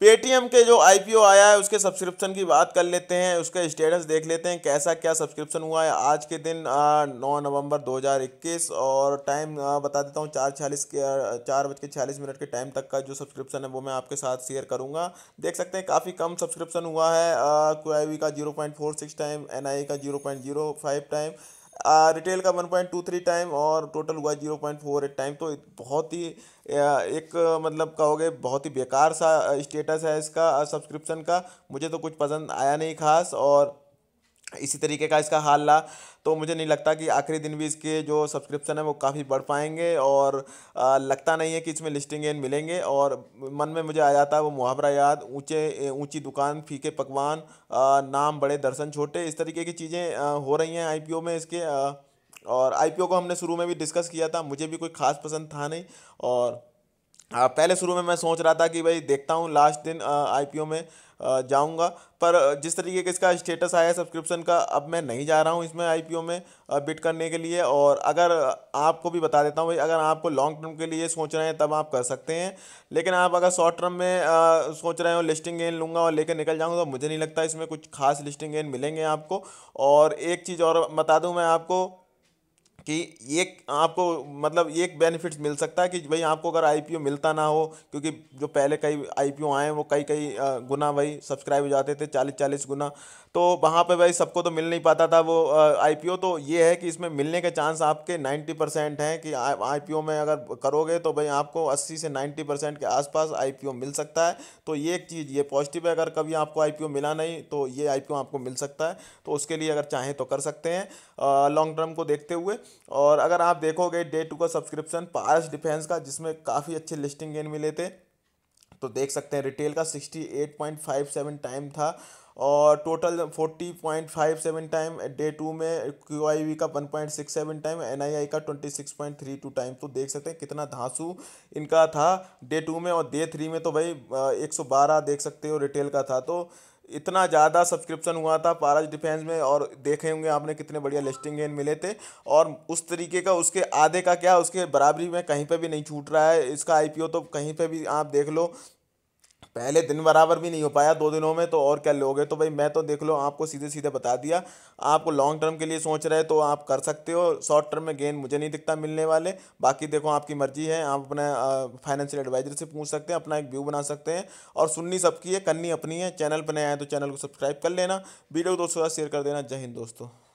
Paytm के जो IPO आया है उसके सब्सक्रिप्शन की बात कर लेते हैं उसका स्टेटस देख लेते हैं कैसा क्या सब्सक्रिप्शन हुआ है आज के दिन नौ नवंबर 2021 और टाइम बता देता हूँ चार छियालीस के चार बज के छियालीस मिनट के टाइम तक का जो सब्सक्रिप्शन है वो मैं आपके साथ शेयर करूँगा देख सकते हैं काफ़ी कम सब्सक्रिप्शन हुआ है क्यू का जीरो टाइम एन का जीरो टाइम आ, रिटेल का 1.23 टाइम और टोटल हुआ 0.48 टाइम तो बहुत ही एक मतलब कहोगे बहुत ही बेकार सा स्टेटस है इसका सब्सक्रिप्शन का मुझे तो कुछ पसंद आया नहीं खास और इसी तरीके का इसका हाल रहा तो मुझे नहीं लगता कि आखिरी दिन भी इसके जो सब्सक्रिप्शन है वो काफ़ी बढ़ पाएंगे और आ, लगता नहीं है कि इसमें लिस्टिंग एन मिलेंगे और मन में मुझे आ जाता है वो मुहावरा याद ऊंचे ऊंची दुकान फीके पकवान आ, नाम बड़े दर्शन छोटे इस तरीके की चीज़ें हो रही हैं आई में इसके आ, और आई को हमने शुरू में भी डिस्कस किया था मुझे भी कोई ख़ास पसंद था नहीं और हाँ, पहले शुरू में मैं सोच रहा था कि भाई देखता हूँ लास्ट दिन आईपीओ में जाऊंगा पर जिस तरीके का इसका स्टेटस आया सब्सक्रिप्शन का अब मैं नहीं जा रहा हूँ इसमें आईपीओ में बिट करने के लिए और अगर आपको भी बता देता हूँ भाई अगर आपको लॉन्ग टर्म के लिए सोच रहे हैं तब आप कर सकते हैं लेकिन आप अगर शॉर्ट टर्म में आ, सोच रहे हो लिस्टिंग गेन लूँगा और लेकर निकल जाऊँगा तो मुझे नहीं लगता इसमें कुछ खास लिस्टिंग गेन मिलेंगे आपको और एक चीज़ और बता दूँ मैं आपको कि एक आपको मतलब एक बेनिफिट्स मिल सकता है कि भाई आपको अगर आईपीओ मिलता ना हो क्योंकि जो पहले कई आईपीओ आए वो कई कई गुना भाई सब्सक्राइब हो जाते थे चालीस चालीस गुना तो वहाँ पे भाई सबको तो मिल नहीं पाता था वो आईपीओ तो ये है कि इसमें मिलने के चांस आपके नाइन्टी परसेंट हैं कि आई में अगर करोगे तो भाई आपको अस्सी से नाइन्टी परसेंट के आसपास आई मिल सकता है तो ये एक चीज़ ये पॉजिटिव है अगर कभी आपको आई मिला नहीं तो ये आई आपको मिल सकता है तो उसके लिए अगर चाहें तो कर सकते हैं लॉन्ग टर्म को देखते हुए और अगर आप देखोगे डे टू का सब्सक्रिप्शन पारस डिफेंस का जिसमें काफ़ी अच्छे लिस्टिंग गेन मिले थे तो देख सकते हैं रिटेल का sixty eight point five seven time था और total forty point five seven time day two में क्यू आई वी का seven time N I I का टू टाइम तो देख सकते हैं कितना धांसू इनका था डे टू में और डे थ्री में तो भाई एक सौ बारह देख सकते हो रिटेल का था तो इतना ज़्यादा सब्सक्रिप्शन हुआ था पारस डिफेंस में और देखे होंगे आपने कितने बढ़िया लिस्टिंग गेन मिले थे और उस तरीके का उसके आधे का क्या उसके बराबरी में कहीं पे भी नहीं छूट रहा है इसका आईपीओ तो कहीं पे भी आप देख लो पहले दिन बराबर भी नहीं हो पाया दो दिनों में तो और क्या लोगे तो भाई मैं तो देख लो आपको सीधे सीधे बता दिया आपको लॉन्ग टर्म के लिए सोच रहे तो आप कर सकते हो शॉर्ट टर्म में गेन मुझे नहीं दिखता मिलने वाले बाकी देखो आपकी मर्जी है आप अपने फाइनेंशियल एडवाइजर से पूछ सकते हैं अपना एक व्यू बना सकते हैं और सुननी सबकी है करनी अपनी है चैनल पर नए आए तो चैनल को सब्सक्राइब कर लेना वीडियो दोस्तों साथ शेयर कर देना जय हिंद दोस्तों